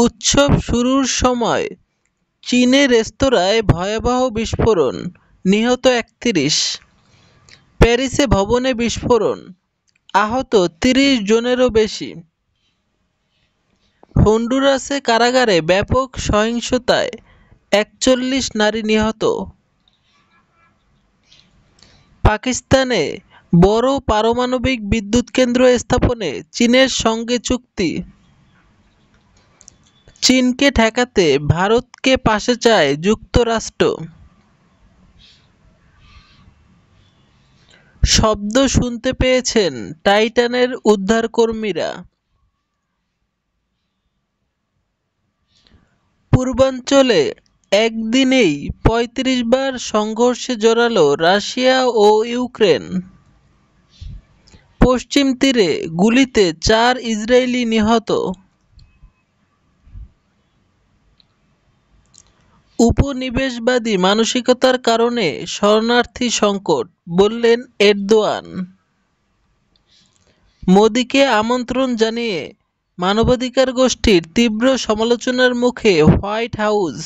উৎসব শুরুর সময় চীনে রেস্তোরাঁয় ভয়াবহ বিস্ফোরণ নিহত একত্রিশ প্যারিসে ভবনে বিস্ফোরণ আহত তিরিশ জনেরও বেশি হন্ডুরাসে কারাগারে ব্যাপক সহিংসতায় একচল্লিশ নারী নিহত পাকিস্তানে বড় পারমাণবিক বিদ্যুৎ কেন্দ্র স্থাপনে চীনের সঙ্গে চুক্তি চীনকে ঠেকাতে ভারতকে পাশে চায় যুক্তরাষ্ট্র শব্দ শুনতে পেয়েছেন টাইটানের উদ্ধারকর্মীরা পূর্বাঞ্চলে একদিনেই ৩৫ বার সংঘর্ষে জড়ালো রাশিয়া ও ইউক্রেন পশ্চিম তীরে গুলিতে চার ইসরায়েলি নিহত উপনিবেশবাদী মানসিকতার কারণে শরণার্থী সংকট বললেন এরদোয়ান মোদিকে আমন্ত্রণ জানিয়ে মানবাধিকার গোষ্ঠীর তীব্র সমালোচনার মুখে হোয়াইট হাউস